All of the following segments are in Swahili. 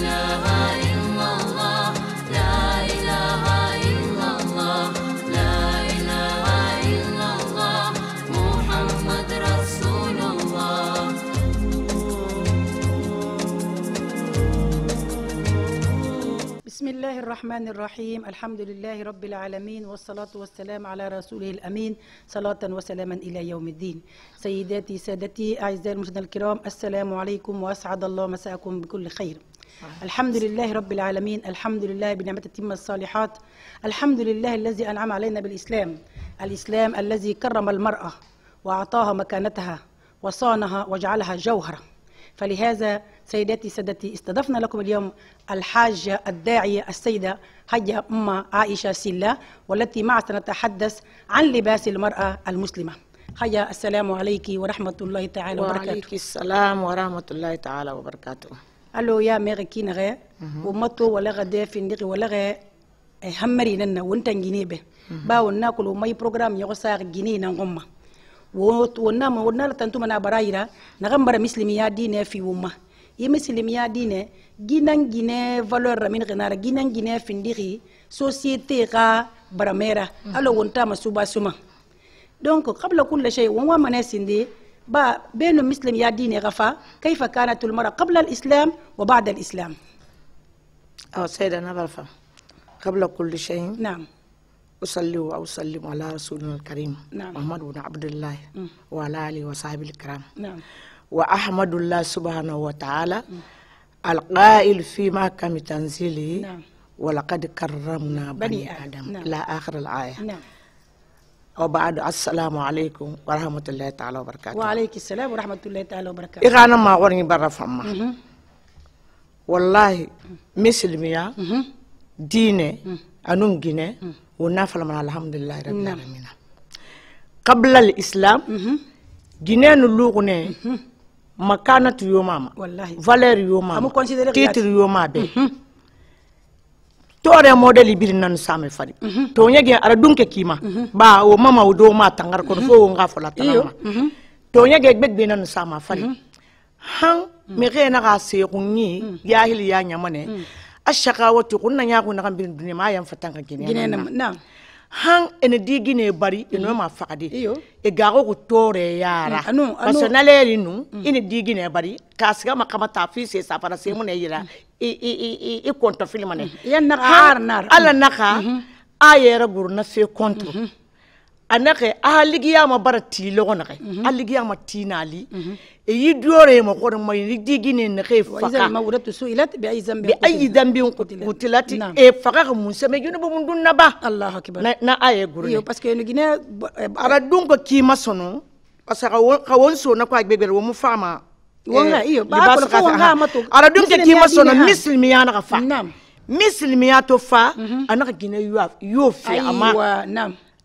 China. الله الرحمن الرحيم الحمد لله رب العالمين والصلاة والسلام على رسوله الأمين صلاة وسلاما إلى يوم الدين سيداتي سادتي أعزائي المشاهدين الكرام السلام عليكم وأسعد الله مساءكم بكل خير الحمد لله رب العالمين الحمد لله بنعمة تتم الصالحات الحمد لله الذي أنعم علينا بالإسلام الإسلام الذي كرم المرأة وأعطاها مكانتها وصانها وجعلها جوهرة فلهذا سيداتي سادتي استضفنا لكم اليوم الحاجة الداعية السيدة حجة أم عائشة سلة والتي معها سنتحدث عن لباس المرأة المسلمة حيا السلام عليك ورحمة الله تعالى وبركاته وعليك السلام ورحمة الله تعالى وبركاته ألو يا ميغي كين غي ومتو ولا غدا في النغي ولا غي إيه، همري لنا وانتن جنيبه باو ناكل ومي بروغرام يغساق جنيه نغمه ونام ونا لتنتم منا برايرا نغمبر مسلمي يا دين في ومه يمسلميا دينه جينان جينه فالور رمين غنارا جينان جينه فندقي سوسيتي غا براميرا الو ونتا مسوبا سوما دونك قبل كل شيء وما مناسندي با بين المسلم يا ديني غفا كيف كانت المرأة قبل الإسلام وبعد الإسلام أو سيدة نبرفة قبل كل شيء نعم أصلي وأسلم على رسولنا الكريم نعم. محمد بن عبد الله وعلى آله وصحبه الكرام نعم wa ahmadullah subhanahu wa ta'ala alqail fi ma kam tanzili wa laqad karramna bani adam la akhir al aya wa ba'd assalamu alaykum wa rahmatullahi ta'ala wa barakatuh wa alaykum assalam wa rahmatullahi ta'ala wa barakatuh igana ma warni barafama mm-hmm. wallahi muslimiya mm-hmm. dine mm. anun gine mm. wa nafal ma alhamdulillah rabbil alamin qabla al islam ginenu mm-hmm. lugune makana tu yo mama wallahi valeur yo mama amu considérer titre yo ma be mhm. tore modèle biri nan same fari mhm. to nyege ara dunke kima mhm. ba o mama o do ma tangar ko fo nga fola tanama to nyege gbeg be nan sama fari han me rena ga se kunni ya hil ya nyamane ashaqawatu kunna ya kunna kan bin dunya ma yam fatan gine kinena na han ene digine bari ino ma fakadi e gago ko yara mm, parce na leri nu mm. ene digine bari kasiga makama tafi se safara se mun yira i i i i konto filmane mm. ya na har nar ala naka mm-hmm. ayera gurna se anake ligiyama bara tilogo nage mhm. aligiyama tinali mhm. eyi duorema gore mayini digine nage fakabi ayi dambin kutilati e fakage munseme junubu mun dunna ba na aye gurne e, ara dun ko kima sono parce ka won sona ko agbegbere wo mu fama e, ara dun ke kima sono misilmiyana ka fa misilmiya to fa mhm. anaka gine yo fe ama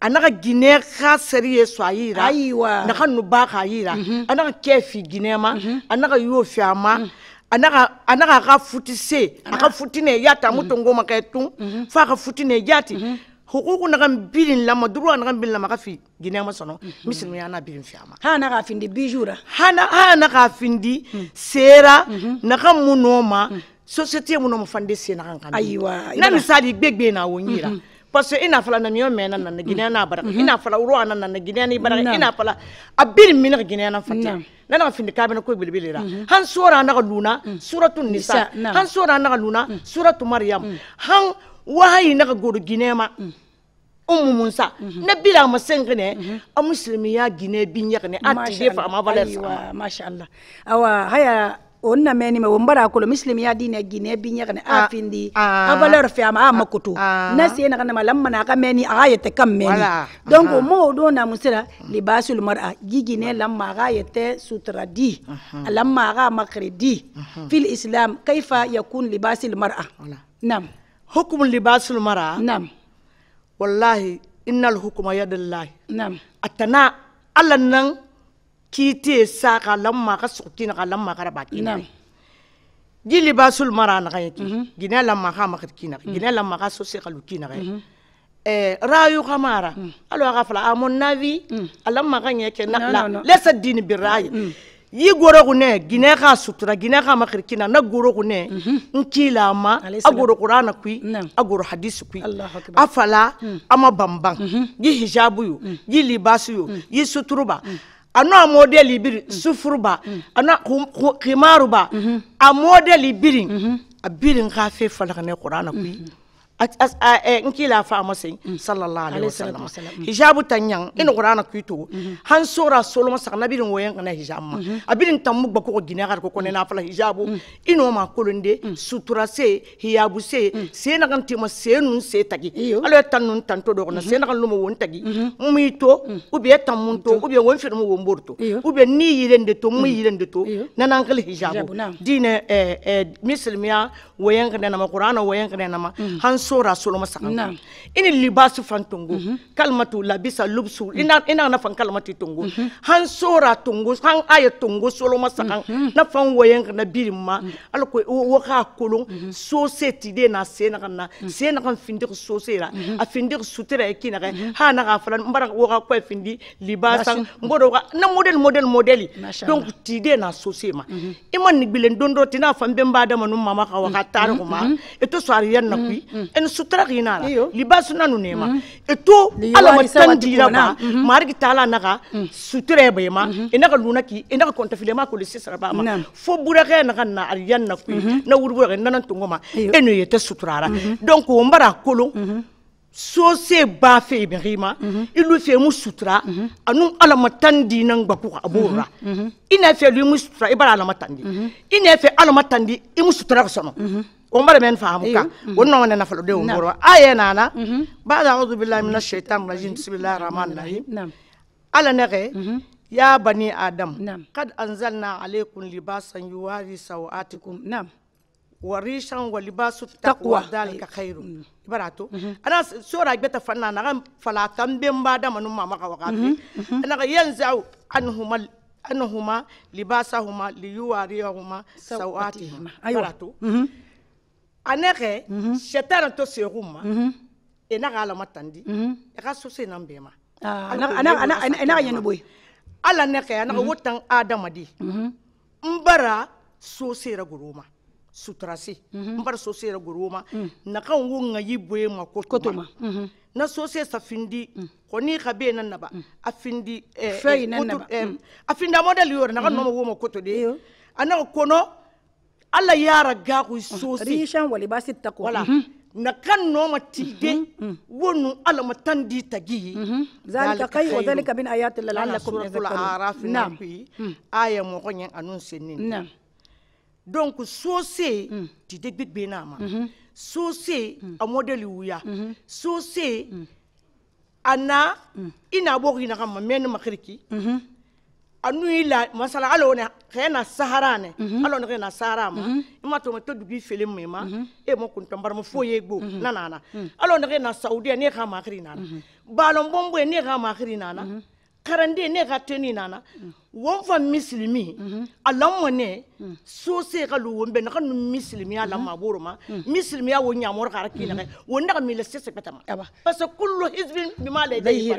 a n'a mhm. mhm. mhm. ka ginɛ ka sɛri ye sɔ a yira ayiwa n'a ka k'a yira a n'a ka kɛ fi ginɛ ma a n'a ka y'o fi a ma a n'a ka ka futise a ka futinɛ yati a mu tongo ma kɛ tun f'a ka ne yati hukuku naga mbilin lama duru naga mbilin lama fi gine ma sono misri mi ana bilin fiama ha naga findi bijura ha na ha naga findi sera naga munoma societe munoma fande se kan kan aiwa na misali gbegbe na wonyira mm -hmm. parce que ina fala na miyo mena na giniya na bara ina fala uro ana na giniya ni bara ina fala abin min na giniya na fatia na na findi kabena ko bilbili ra han sura na luna suratu nisa han sura na luna suratu maryam han wahayi na godo giniya ma umu musa na bila ma sengene a muslimi ya gine bin yakne atti defa ma valesa masha Allah awa haya o namɛni mɛ o mbarakolo misilimiya dina gine bi ɲagani a ah, findi a ah. valeur fiama a ah, makoto na see naganama lammana a ka mɛni a yɛtɛ kam meni donc mo o don namusira libasul mar'a gigine lamma a yɛtɛ sutura di lamma a makre di fil islam kaifa yakun libasul mar'a nam hukum libasul mar'a nam wallahi innal hukuma yadallahi nam atana allah nan kite saka lamma ka sukti na lamma ka ba kina gili ba sul mara na kay gina lamma ka ma kina gina lamma ka so se ka lukina kay eh rayu kamara alo ka fala amon navi mhm. alamma ka nyeke na la lesa dini bi rayu mhm. yi goro kune gine ka sutura gine ka makir kina na goro kune mhm. nkila ma a qur'ana kui a goro hadisi kui afala ama bambang yi hijabu yo yi libasu yo yi suturuba ana mode libiri mm. sufuruba mm. ana kimaruba a mm-hmm. mode libiri mm-hmm. a birin kafe falaka ne qur'ana kuyi Eh, nkila fa amase mm. sallallahu alaihi wasallam mm. hijabu tanyang mm. in qur'ana kuito mm-hmm. han sura soloma sa nabi rin wayan na hijamma mm-hmm. abin tammu ba ko gina gar ko na fala hijabu ino ma kolonde sutura se hijabu se se na tima se nun se tagi alo tanun tanto do na se na lumo won tagi mito ubiye tammun to ubiye won firmu won borto ubiye ni yirende to mu yirende to na nan hijabu dine eh eh mislimiya na ma qur'ana wayan na ma han so rasuloma sakango ini libasu fan tongo mhm. kalmatu labisa lubsu mhm. ina ina na fan kalmati tongo mhm. han so ra tongo han aye tongo soloma sakan na fan wayen na birima alko wo ka kolon so seti de na sena kana sena kan findir so sera a findir sutra kina ha na ka falan mbara wo ka kwa findi libasa ngodo na model model modeli donc tide na so sema iman ni bilen dondo tina fan bemba da manu mama ka wa ka tar kuma eto so ariyan na kui en sutra gina la libasu nanu nema mm-hmm. eto ala matan dira ba mm-hmm. margi tala naga mm-hmm. sutura be ma inaga lunaki inaga kontafile ma ko lisi saraba ma fo n'a naga na na ku na wurburage nanan tungoma eno yete suturara donc o mbara so sose ba fe ibe rima ilu fe mu sutra anu ala matandi nan gbaku abura ina fe lu mu sutra ibara ala matandi ina fe ala matandi imu sutra ko sono umar men fahamu kan mm. wannan wannan na falude umar aye nana mm-hmm. ba a'udhu billahi minash shaitanir rajim bismillahir rahmanir rahim ala nage mm-hmm. ya bani adam kad anzalna alaykum libasan yuwari sawatikum na'am warishan wa libasu taqwa dalika khairu mm. ibarato mm-hmm. ana sura gbeta fanna na fala tambe mbada manu mama ka wakati ana yanzu anhumal anhuma libasahuma liyuwariyahuma sawatihima ibarato anege shetani mhm. to seruma mhm. enaka alama tandi mhm. eka soso ena mbema enaka yene boye ala nege anaka wotan adamadi mbara soso era goroma suturasi mbara soso era goroma mm. naka ngo ngayi boye makotoma na soso e sa findi mm. koni e ka be nan naba mm. afindi eh, eh, afindi eh, amodali yore naka nomo woma koto de anaka kono alla ya gaku sosai rishan wali ba sitta ko wala mhm. na kan noma tide mhm, mhm. wonu alla matan di tagi zalika kai wa zalika min ayati lalakum suratul araf na aya mo ko anun senin donc sosai tide gbigbe na ma sose a modeli wuya sosai ana ina bori na kan ma men makirki anu ila masala alo ne khena sahara ne mhm. alo ne khena sahara ma mhm. ima to to dugi film me ma mhm. e mo kun tambar mo foye gbo na na na alo ne khena saudi ne kha ma khri na na bombo ne kha ma khri na na karande ne ka teni nana won fa misilimi ala mɔne sose ka lu wonbe na ka nu misilimiya la maboro ma misilimiya wo nyamor ka rakina ka wo ndaka mi le sese patama parce que kullu hizbin bima la yadi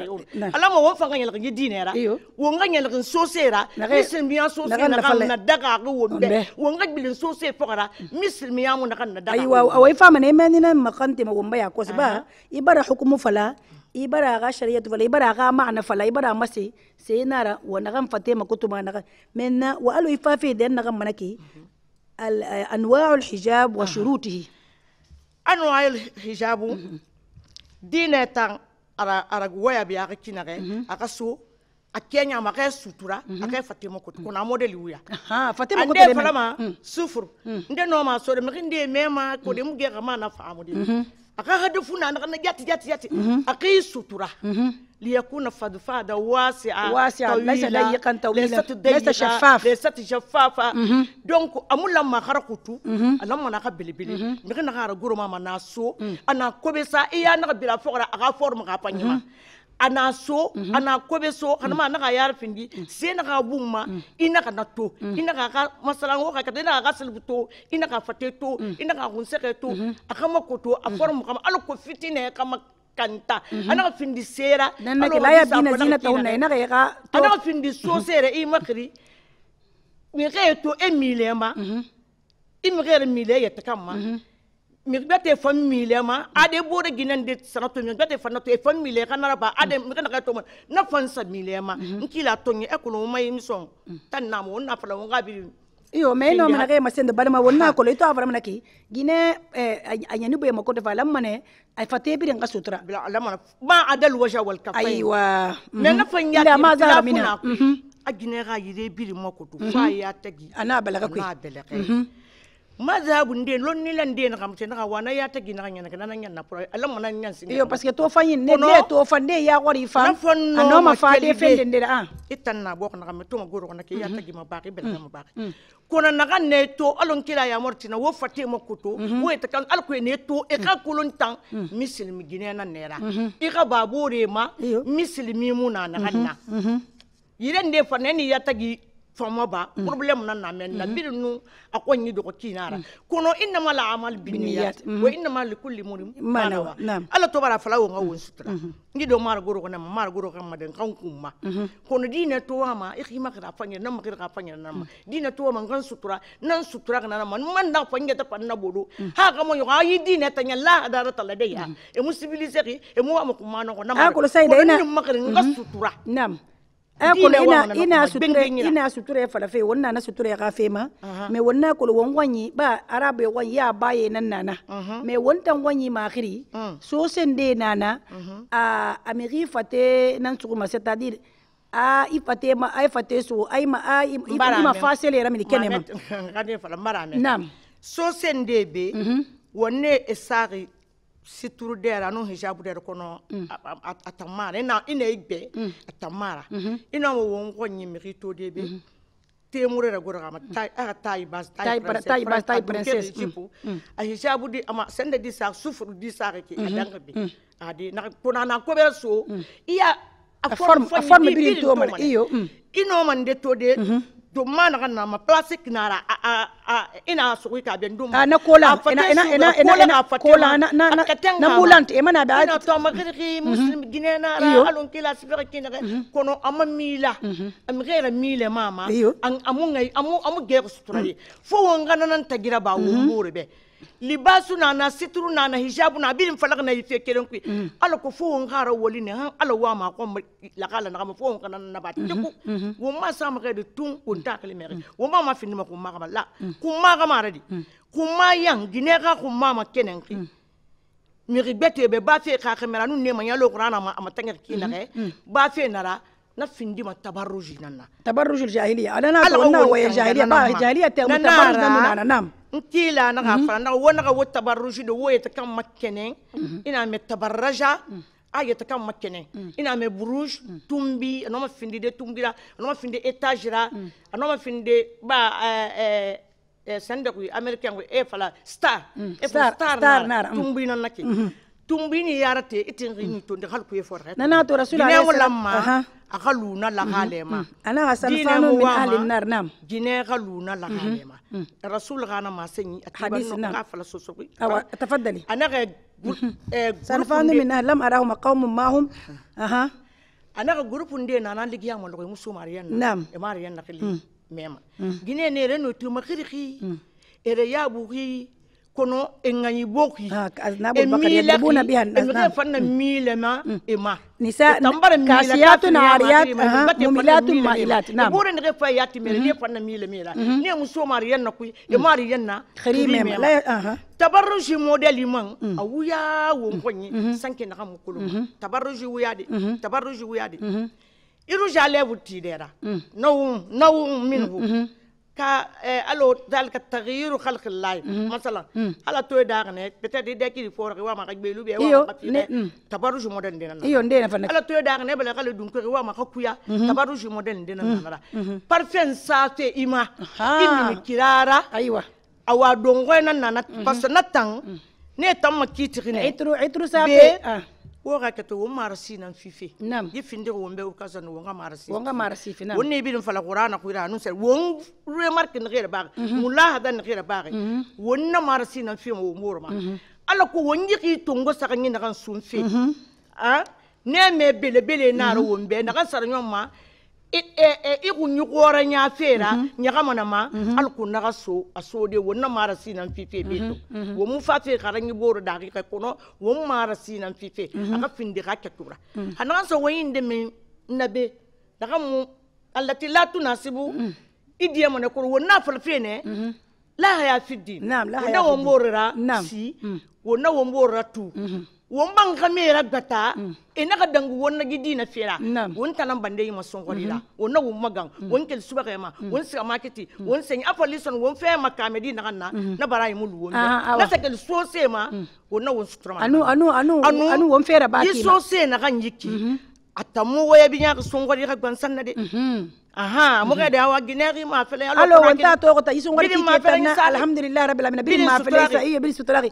ala mo fa ka nyalaka dine ra wo nga nyalaka sose ra misilimiya sose na ka na daga ka wonbe wo nga bilin sose fokara misilimiya mu na ka na daga aywa awai fa mane menina makante ma wonbe ya kosi ba ibara hukumu fala ibara ga sharia tu fala ibara ga ma'na fala ibara masi sai nara wa na gan fatima ma na menna wa alu ifafi da na gan manaki al eh, anwa' hijab wa shurutihi anwa' hijab dine tan ara ara waya biya ga kinare mhm. aka a kenya ma kai sutura mhm. a kai fatima kutu kuna modeli wuya fatima kutu ande fara mm. mm. mm. ma sufur nde no ma so de mkin mema ko de muge ga mana fa faamu akahadafuna nakana jati jati jati akisutura liyakuna fadfada wasia wasia laysa dayiqan tawila laysa shaffaf laysa shaffafa donc amula ma khara kutu alamma naka bilibili ngi naka ara guruma manaso ana kobesa iya naka bila fokra aga forme ga panyima a n'a so mhm. a n'a kobe so mhm. hanama a na ka yari findi mhm. se na ka b'u ma i na ka na to i na k'a ka masalanko ka kɛ i na k'a ka selibu to i na k'a fate to i na k'a kunsɛgɛ to a kama ko to a fɔra mɔgɔ ma hali ko fitinɛ kama kanta ana ka findi sera ana ka findi so sera i makiri mɛ ka to e milɛn ma i mɛ ka yɛrɛ milɛn yɛtɛ ka mirbete fam mile ma ade ah, bore ginan de sanato mirbete fanato e fam mile kana ba ade mi kana to na fan sa mile ma nkila mhm. to ngi e kuno mai mison tan na mo na fala nga bi iyo me no mana kay masende bal ma wonna ko leto avra mana ki gine anyani be makote fala mane ay fate bi nga sutra bila alama ma adal waja wal kafai aywa me na fan ya ma za mina a gine ga yire bi mo ko to fa ya tagi ana balaka ko ana balaka madhabu nde lonni la nde na kamse na wana ya tagi na kanya na nanya na pura ala mona nya singa yo parce que to fa yin ne ne to fa nde ya wari fa na no ma fa de fe nde a ah. itan e na bok na kam to ngoro na ke ya mhm. tagi ma baki bel mhm. na ma baki mhm. kona na kan ne to alon kila ya mortina wo fate mo kuto wo eta kan al ne to e ka kulon tan misil mi gine na nera e ka babore ma misil mi mu na na kan na yire nde fa ne ni ya tagi faama ba mm. problème na na men mm-hmm. na bir nu akon ni doko ci nara mm. kono inna mala amal biniyat mm-hmm. wa inna mal kulli murim mana wa ala to bara fala wo won sutra mm-hmm. ni do mar goro na mar goro kam maden kan kuma kono dina to ama ma ikhima ka fanya na ma ka fanya na ma mm. dina to ma ngan sutra nan sutra kana na man man na fanya ta panna bodo ha ka mo yo ayi dina ta nyalla adara ta ladaya e musibilize ki e mo amako ma na ko na ma ko sai da ina ma ka sutra nam a eh, kolo ina ina suture ina suture fala fe wonna na suture ga fe ma me wonna kolo won wanyi ba arabe wan ya ba ye nan nana me wonta wanyi mm. mhm. ma khiri so sen de nana a amiri fate nan su ma c'est à dire a ifate ma a ifate so ay ma a ima fasele ramini mi kenema ngade fala marame nam so sen de be mhm. wonne esari situru dera no hijab dera kono mm. a tamara ina e ina e igbe e mm. atamara ina mm-hmm. wo wongo nyimiri to debe mm-hmm. mm -hmm. te mure ra gora ma tai a tai bas tai para tai bas tai princess tipo a hijab di ama sende di sa sufuru di sa ke adanga mm-hmm. bi mm. adi na kona na ko be so mm. iya a forme a forme bi to man iyo ino man de to de to ma naga nama place kinara ina sogo ka ben dum ah, na kola ina na na na mulant e mana ba ina ma gri mhm. muslim gine na ra alon kila sifere kina mhm. kono amma mila mhm. am gera mile mama an amunga amu amu gero sutrali fo wonga nan tagira ba wumbure be libasu nana situru nana hijabu na abili mfalaka na ife kelen kui mm -hmm. ala ko fo ngara woli ne han ala wa ma ko la kala mm. na fo ngana na ba tiku wo ma sa ma de tun ko ta kale mere wo ma ma fini ma ma ma la ko ma ga radi redi mm. ma yang gine ga ko ma ma kenen kui mi mm. ribete be ba fe ka kamera nu ne ma ya qur'ana ma ma tanger ki na mm-hmm, ba fe na ra نفن ديما التبرج ننا تبرج الجاهلية أنا نقولنا ويا جاهلية با جاهلية تبرج ننا نعم أنت لا نغفر أنا ونغا والتبرج دو ويا تكم مكنين إنا متبرجة aye ta kan makene ina me buruj tumbi no ma finde de tumbi la no ma finde etage la no ma finde ba eh eh sende ku américain ku e fala star e star star tumbi non nakki tumbini yarate itin rinyi to de halku yefor na na to rasul allah ne lamma aka luna la mhm, halema mhm. ana hasalfanu min ahli nar nam jine ka luna la mhm, halema rasul gana ma sanyi atiban no ka fala so awa tafadali ana ga eh, salfanu min ahli lam arahum qaumun mahum aha ana ga gurupun de na nan ligiya mo lokoy musu mariyan nam e na kili mema gine ne reno to makiriki ere yabuki kono e ŋayi boki ah, emile fanna mm. milema mm. ema e tambara milakasiyatu na ariyat mumilatu mailat nam bore ne fa yati mere ne fanna milemela ne muso mariyan na kuy e mariyan yanna khirime la tabarruji model imang mm. awuya wo fonyi mm-hmm. mm-hmm. sanke na kam kulu tabarruji wuyade mm-hmm. tabarruji wuyade iruja levu tidera nawum nawum minhu ka eh, alo dalika tagiru khalq allah mm-hmm. masalan mm-hmm. ala to dagane peut-être dekiri foro wa ma gbelu be wa ma fine tabaruj modern dina iyo mm. ndena fana ala to dagane bala kala dun ko wa ma kuya mm-hmm. tabaruj modern dina nara parfen sa te ima kimi kirara aywa awa dongo na nana parce na tan mm. ne tamma kitigine itru itru sa be ah. woga keto wo marasi nan fife nam ye finde wo mbe ukaza no wonga marasi wonga marasi fina wonni bi fala qur'ana ko ira no sel won remarque ne gira baga mhm. mulahada ne gira baga mhm. wonna marasi nan fi wo morma mhm. ala ko wonji ki tongo saka ni nan sun fi a ah? ne me bele bele na ro wo mbe na kan sar nyoma i e, e, iku nyugora ɲa fera mhm. nyaga mona ma mhm. alku naga so asode na mara sinan fife mhm, be to wo mu fa fe karangi boro dagi ka kono wo mara sinan fife a aka finde ka katura hanan so yin de min be daga mu allati la tunasibu idiya mona ko wonna fal fene la haya fiddi nam la haya wona wo mbora si wonna wo ra tu ومن غمير بتا انا غدنغ ونا جي دينا فيرا ون تانم باندي ما سونغولي لا ونا و ماغان ون كل سوبريما ون سي ماركتي ون سي ابوليسون ون فيما كامدي نغنا نبراي مولو ون لا سكل سوسيما ونا ون سترما انو انو انو انو انو ون فيرا باكي سوسي نغان يكي اتامو ويا بيان سونغولي راك بان سان دي اها مو غادي هو غينيري ما فلي الو وانت تو تا يسون غادي الحمد لله رب العالمين بيري ما فلي هي بيري ستراغي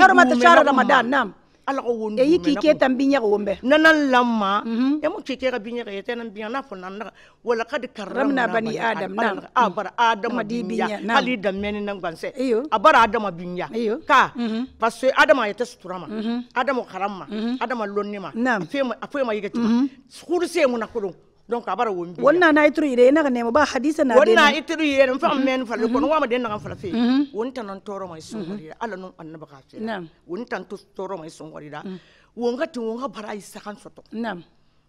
حرمه ala mhm. ka wo eyi k'i tan biɲaga wo nana lamma yamu k'i ke ka biɲaga ye tɛna biɲa n'a fɔ nanaga wala ka di karamna na a ah, bara adama di biɲa hali na gwansɛ a adama biɲa ka mhm. parce que adama ye tɛ sutura adama karam adama lonni ma a foyi ma na kolon donc abara wombi wonna na itru ire na ne ba hadisa na wonna itru ire mfa mhm. men fa le mhm. kono wama den mhm. na fa fe won tan non toro mai sun wari ala non annaba ka fe won tan to toro mai sun wari da won ga tin won ga bara isa kan soto nam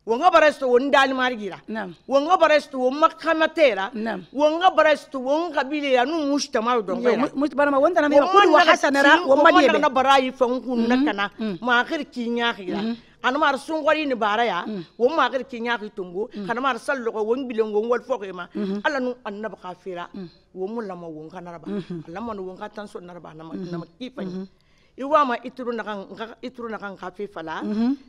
won ga bara sto won dal margira nam won ga bara sto won makama tera nam won ga bara sto won ga bile ya nu mustama do ga mustama ma won tan me ko wa hasana won mm. ma diebe won ga bara yi fa kun na kana ma akhir ki nya khira xana ya. mm. mm. mar sungori ni baraya wo ma gar ki nyaaki tungu xana mar sallo ko won bilen won wal foko ema mm-hmm. alla nu annab khafira mm. wo lama won kana raba alla man won ka mm-hmm. so naraba na mm-hmm. na kifani iwama ituru na kan ituru na kan kafe fala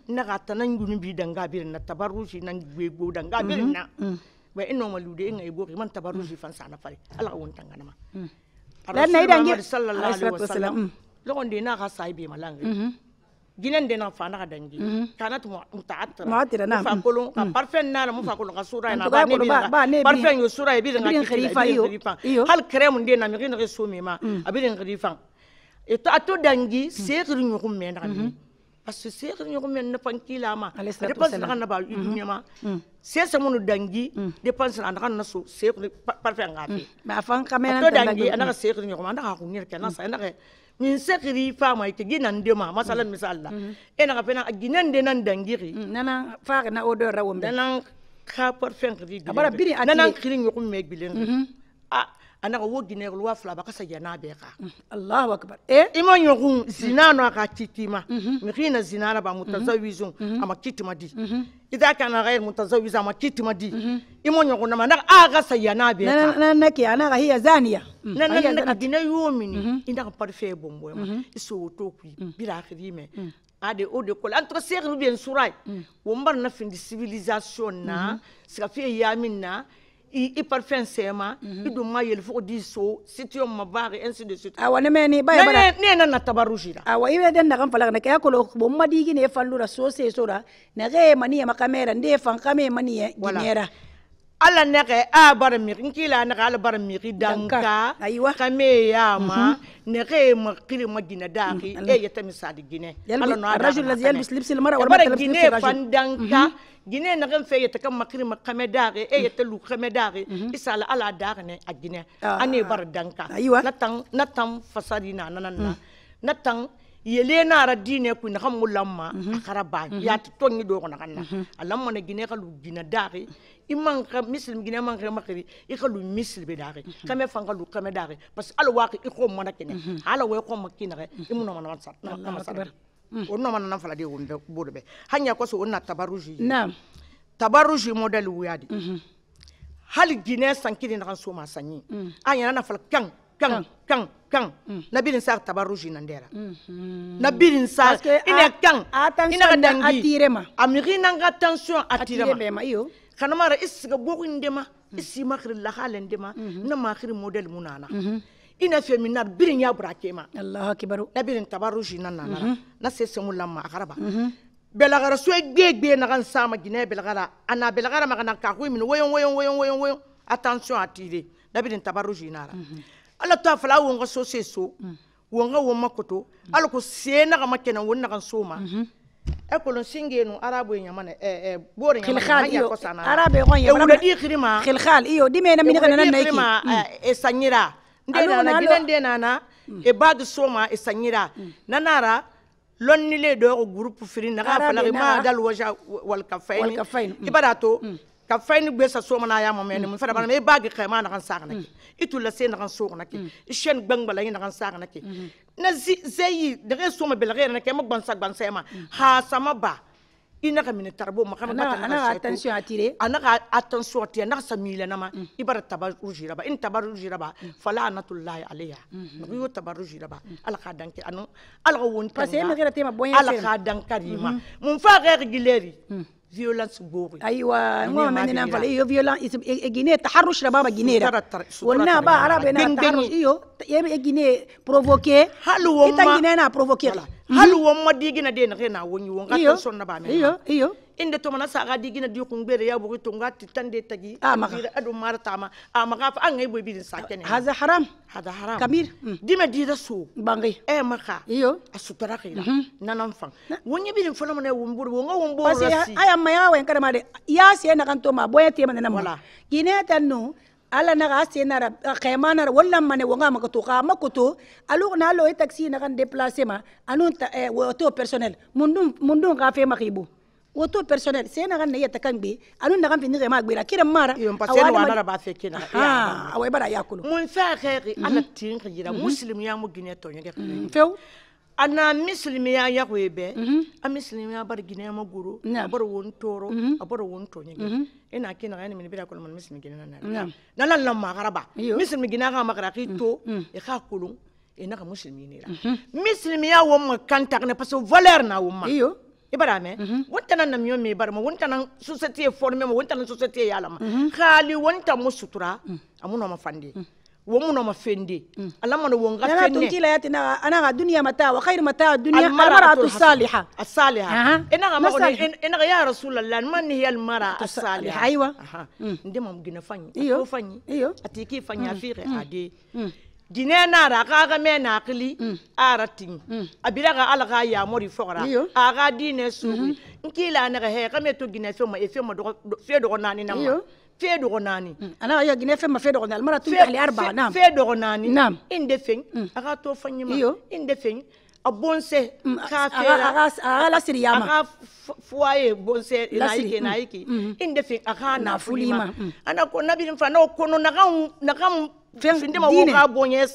na ka tanan gunu bi danga bir na tabaruji nan gbegbo danga bir na wa ino malude inga ibo man tabaruji fan sana fare alla won tangana ma dan nay dangi sallallahu alaihi wasallam be malanga jinɛ den mhm. na fa na ka danji kana tuma ta atra ma atra na fa kolon ka mhm. parfait na mu fa kolon ka sura na ba ne bi parfait yo sura e bi na khalifa yo hal krem den na mi rin reso mi ma mm. abi den khalifa e to ato danji mm. sekri nyukum mm-hmm. na parce que sekri nyukum me na panki la ma de pas na na ba mi mm-hmm. ma mm. se munu danji de pas na na so sekri parfait ngapi ba fa kan me na danji na sekri nyukum na ka kunir kana sa na nin nsekiri fama ite gina dema masala mm. misalla mm -hmm. ena kapena gina ndena ndangiri mm. nana fare na odora wombe nana kapor fenkri di abara biri ati nana kirin yokum megbilen mm -hmm. a a naga wo ginɛgluwa fila ba ka sa yana bɛɛ ka mm, allahu akbar e eh? eh, i ma ɲɔgun zina mm-hmm. nɔ a ka kitima mixina mm-hmm. zina na ba mutazawizun mm-hmm. a ma kitima di ida kana ghayr mutazawwiz ama kitima di imo nyoko na mana aga sayana be na na na ke ana hiya zaniya na na mm, na dina yomini inda ka parfait bombo ma iso woto ku mm. bila akhirime ade o de kola entre sere bien surai wo mbar na fin de civilisation na ska fi yamin na i parfum sɛma mhm. i don ma yɛlɛ fo di so situation ma baare ainsi de suite awa ne meni ba bara ne na na tabaruji la awa ibe den nakan fala kana kaya kolo bo ma digi ne fallu ra so se so ra na ge mani ya makamera nde fan kame mani ya ginera ala nege a bara miri nkila nege ala bara miri danka aywa kame ya ma mhm. nege ma kiri ma gina daki mhm. e yata misadi gine ala no ara rajul lazi yalbis libs al mara wal mara gine fandanka mhm. gine nege fe yata kam ma kiri ma kame daki e yata lu kame daki isala ala daki ne a gine ah. ane bara danka na tan natang fasadi na nanana tan yele na ara dine ku na kamul lamma mhm. akara ba mhm. ya to ngi do ko na kanna mhm. alamma na gine kalu gina dare imman ka muslim gine man ka makri i kalu muslim be dare kame fanga lu kame dare parce ala wa i ko na kene ala we ko makina re imuno mana man sat na ma sat onno mana na fala de wonde bodo be hanya ko so na tabaruji na tabaruji model wiadi hali gine sankine na kan so ma sanyi anya na fala kan kan kan kan mm. nabirin sa tabaru shi nan dera nabirin sa ina kan mm-hmm. ina ka dangi amiri nan tension atire ma kana mara isiga boku ndema isi makri lahalen ndema mm-hmm. na makri model munana mm-hmm. ina fe min na birin ya burake ma allahu akbar nabirin tabaru shi nan na sai sai akaraba belagara so gbegbe na kan sama gine belagara ana belagara magana ka ku min woyon woyon woyon woyon attention atire nabirin tabaru shi nara mm -hmm. ala t'a fala a wonga so se mm. so wonga woma koto mm. ala ko see nagama kena won nagan soma mm-hmm. e kolon singenu arabu e ñamana eh, eh, boore ñamanaewuladi xirima xilxal iyo eh, dimena mina kana nan nayki e sañira mm. ndenana gina ndenana e badu soma e sañira nanara lonnile ɗoxo groupe firi naxa falaxi ma dal waja walkafayn i bara to ka fai ni gbesa so mana ya mamme ni fara bana me bagi kema na kan sakna ki itu la sen na kan sokna ki shen gbangbala ni na kan sakna ki na zayi de re so ma belare na ke ma gbansa gbansa ma ha sama ba ina ka mini tarbo ma kama bata ana attention attiré ana ka attention attiré na samila nama ibara tabarruji raba in tabarruji raba fala anatullahi alayha ngi yo tabarruji raba ala ka danke anu ala won kan parce que me gara tema boyen ala ka dankarima mun fa ga gileri فيولانس بوغي ايوه المهم عندنا نفل ايوه فيولانس جينيه تحرش ربابا جينيه قلنا بقى عربي انا تحرش ايوه جينيه بروفوكي هل هو ما جينيه انا بروفوكي هل هو ما ديجنا دين غير نا ونيو غاتسون نبا ايوه ايوه inde to mana saga digi na diukun gbere ya bugu to ngati tande tagi ah, gira adu marta ma a ah, maga fa an ngai boy bidin sakene hada haram hada haram kamir mm. dime dida so bangi e eh, maka iyo asutara khira mm -hmm. nanan fan na? wonya bidin fona mana wonga wumbo rasi aya maya wen kada ma de ya se na kan to ma boye te mana na wala gine tan no ala naga senara kaymanara wala mane wonga makato ka makoto alu na lo taxi na kan déplacer ma anun ta eh, to personnel mundum mundum ka fe makibu woto personnel sena gan ne yata kambi anu na gan finire ma gbira kira mara yon pasien wa na ba fekina ha awa bara yakulo mun fa khairi mhm. ala tin khira mhm. muslim ya mu to nyege mhm. few ana misilimiya yagoye bɛɛ a misilimiya bari ginɛyama goro a bari won toro a won toɲege i na kina yani mini bira kolon man misilimi ginɛ na na la la magaraba misilimi ginɛ ka magara k'i to i ka kolon i na ka musilimi ne la misilimiya wo ma e e kan tagne parce que valeur na wo ma iyo i bara mɛn mm-hmm. mm-hmm. mm -hmm. wonta na namiɲo société ye forme ma wonta société ye ala ma mm -hmm. wonta mu sutura amu a mu nɔ ma fande mm. wo mu nɔ ma fende mm. ala mana wo nka fenne tun kila yati na ana ka dunya mata wa khairu mata dunya almaratu saliha asaliha ina ga ma ina ga ya rasulullah man ni hiya almara asaliha aywa mm. ndema mgina fanyi ko fanyi iyo atiki fanyi afire mm. ade mm dine nara kaga me naqli mm. aratin mm. abila ga alga ya mori fora aga dine su mm -hmm. nkila na he kame to gine fe mo efe mo do fe do nani na ma fe do nani mm. ana ya gine fe ma fe do nani mara tu ali arba nam fe do nani nam inde fen mm. aga to fanyima inde fen a bonse mm. ka fe aga la siriyama aga fuaye bonse la yike na yike inde fen aga na fulima ana ko nabi fa no na ga na ga fɛnfin tɛ ma ko k'a bonyɛ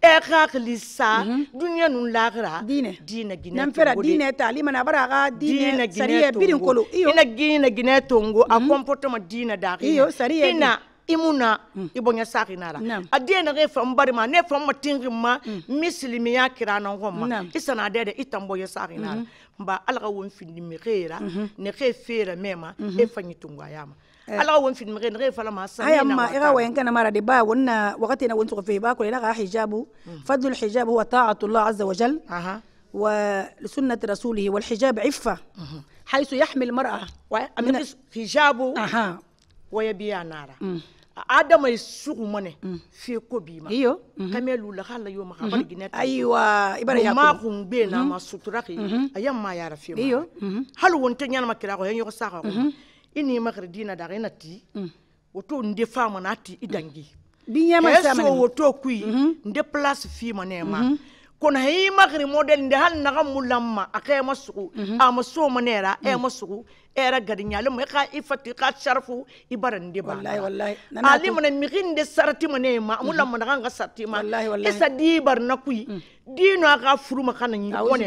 ekhaklisa mhm. dunia nun lagra dine dine gine nan fera dine talima na bara ga dine sariye pirin kolo iyo ina gine gine tongo a mhm. comportement dine da iyo sariye ina imuna mm. ibonya saki nara adie na refa mbari ma ne fama tingi ma mm. mislimi ya kira na ngoma isana dede itambo ya saki nara mhm. mba alaga wonfindi mi khera ne khefera mema e ya ma الله وين في المغين غير فلا ما صار هاي ما إغا وين كان مارا دبا ونا وقتنا وين تقف في باكل إغا حجابه فضل الحجاب هو طاعة الله عز وجل أه. ولسنة رسوله والحجاب عفة أه. حيث يحمي المرأة من حجابه أها ويبيع نارا ادم يسوق مني في كوبي ما ايو كامل ولا خلا يوم خبر جنات ايوا ابره ما قوم بينا ما سترقي ايام ما يعرف يوم ايو هل وانت نيا ما كراو هي يوسا i n'i magari dina daga i na ti mm. woto nde fama na ti i sa mm. heso woto kui mm-hmm. nde place fi ne ma mm-hmm. kono na i magre model nde hal na mu lamma a ma su mm-hmm. a ma so ne ra mm. e ee ma su e ee ra gadi nyale mo i ka i fati ka sharfu i bara nde ba ali mana mixi nde sarati ma ne ma mu lamma naga nga sarati ma wallahi isa di bar na kui dino aka furu furuma kana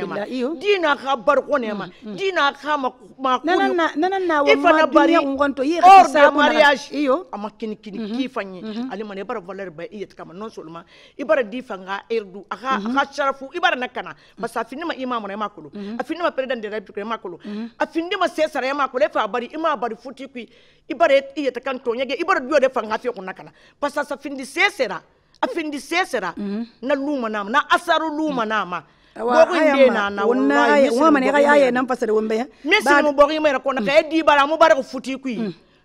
ma dino aka bar kone ma mm, mm. dino aka ma ma ma na na na wa bari ngonto makunifana sa mariage iyo ama kini kini mm-hmm. mm-hmm. ali mane bar valeur ba tka ma non seulement ibara di fanga erdu aka mm-hmm. aka sharafu ibara na kana nakana mm. parce ma imam na makulu ma president de la republique afini ma cesar ya kulu fa bari ima bari futi ku ibara iyet tka ntonyege ibara duo fanga fi kunakana parce fini cesar afindisesera mm -hmm. na luma nama na asaru luma mm. nama womane ya ya nan fasare wombe ya mesi mu bogi mera kona ka edi bara mu bara ko futi kui mm.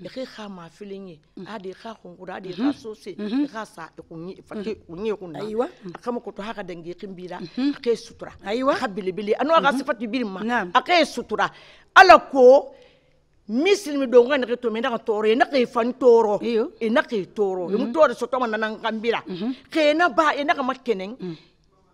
ge ga mafeleng ye mm. a de ga gongora a de ga sose ga sa kunye kuna e mm-hmm. e a ka mokoto ga ga denge ke e mbira mm-hmm. a ka e sutura ga belebele ano a ga sefati biri ma a ka e sutura ala ko misilimi don ka nege tome naga tɔɔrɔ ye naga ye fani tɔɔrɔ ye naga ye tɔɔrɔ ye mu tɔɔrɔ sɔtɔma nana n ka nbira ke ye na ba ye naga ma kɛnɛ mm.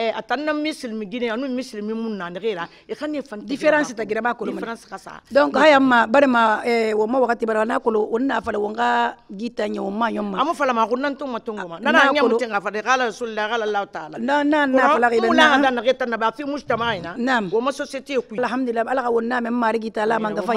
eh, a tan na misili mi gine anu misili mun nanegera e kan difference ta gira ba ko difference kasa donc haya ma bare ma eh, wo ma wakati bara na ko on fala wonga gita nyo ma nyo ma amu fala ma ko nan ma to ma na na nya mutenga fala qala rasulullah qala allah taala na na na fala gira na na na gita na ba fi mujtama'ina nam wo ma society ku alhamdulillah ala ga wonna men mari gita la man ga fay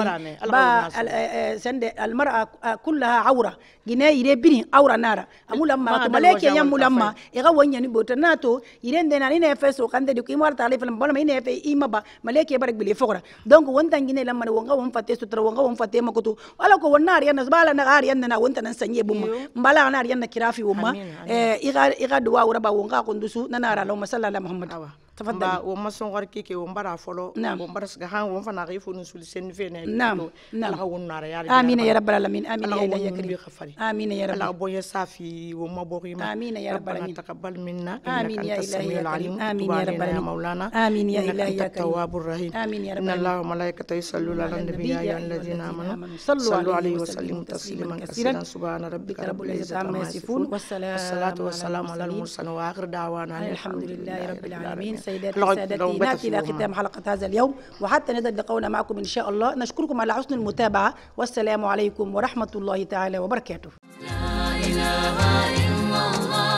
ba eh, eh, sende al mar'a kullaha awra gine ire bini awra nara amulamma ko ah, maleke yamulamma e ga wonya ni bota nato ire ndena ina fe so kan de ko imar tale fala bona ina fe ima ba maleke barak bile fokra donc wonta ngine la man wonga won fatte sutra wonga won fatte makutu ala ko wonna ari nas bala na ari na wonta nan sanye bumma mbala na ari na kirafi wumma e eh, iga iga duwa wura ba wonga kundusu na ra lo masalla la muhammad تفضل وما صغر كيكي ومبرا فلو نعم ومبرا سكها ومفنا غيفو نسول سن فينا نعم نعم الله هو النار يا امين يا رب العالمين امين يا الله يكرم امين يا رب الله ابو يسافي وما بغي امين يا رب العالمين تقبل منا امين يا الهي العليم امين يا رب العالمين مولانا امين يا الهي يا التواب الرحيم امين يا رب ان الله وملائكته يصلون على النبي يا ايها الذين امنوا صلوا عليه وسلموا تسليما كثيرا سبحان ربك رب العزه عما يصفون والصلاه والسلام على المرسلين واخر دعوانا الحمد لله رب العالمين سيداتي سادتي ناتي إلى ختام حلقة هذا اليوم وحتى نزل لقونا معكم إن شاء الله نشكركم على حسن المتابعة والسلام عليكم ورحمة الله تعالى وبركاته لا إله إلا الله